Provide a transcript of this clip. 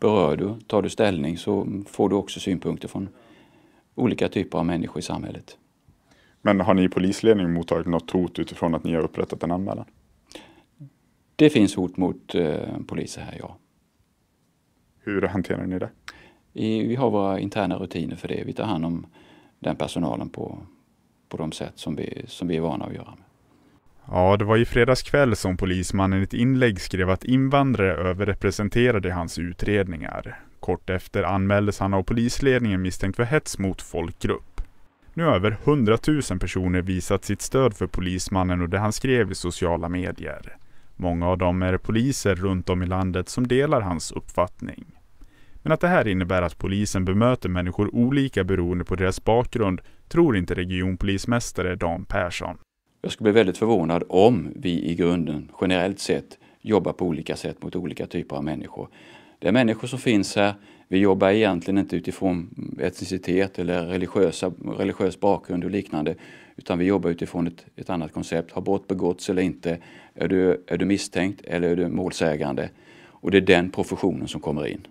berör du, tar du ställning så får du också synpunkter från olika typer av människor i samhället. Men har ni i polisledningen mottagit något hot utifrån att ni har upprättat en anmälan? Det finns hot mot eh, poliser här, ja. Hur hanterar ni det? vi har våra interna rutiner för det. Vi tar hand om den personalen på, på de sätt som vi, som vi är vana att göra. Med. Ja, det var i fredags kväll som polismannen i ett inlägg skrev att invandrare överrepresenterade i hans utredningar. Kort efter anmäldes han av polisledningen misstänkt för hets mot folkgrupp. Nu har över 100 000 personer visat sitt stöd för polismannen och det han skrev i sociala medier. Många av dem är poliser runt om i landet som delar hans uppfattning. Men att det här innebär att polisen bemöter människor olika beroende på deras bakgrund tror inte regionpolismästare Dan Persson. Jag skulle bli väldigt förvånad om vi i grunden generellt sett jobbar på olika sätt mot olika typer av människor. Det är människor som finns här. Vi jobbar egentligen inte utifrån etnicitet eller religiösa, religiös bakgrund och liknande. Utan vi jobbar utifrån ett, ett annat koncept. Har brott begåtts eller inte? Är du, är du misstänkt eller är du målsägande? Och det är den professionen som kommer in.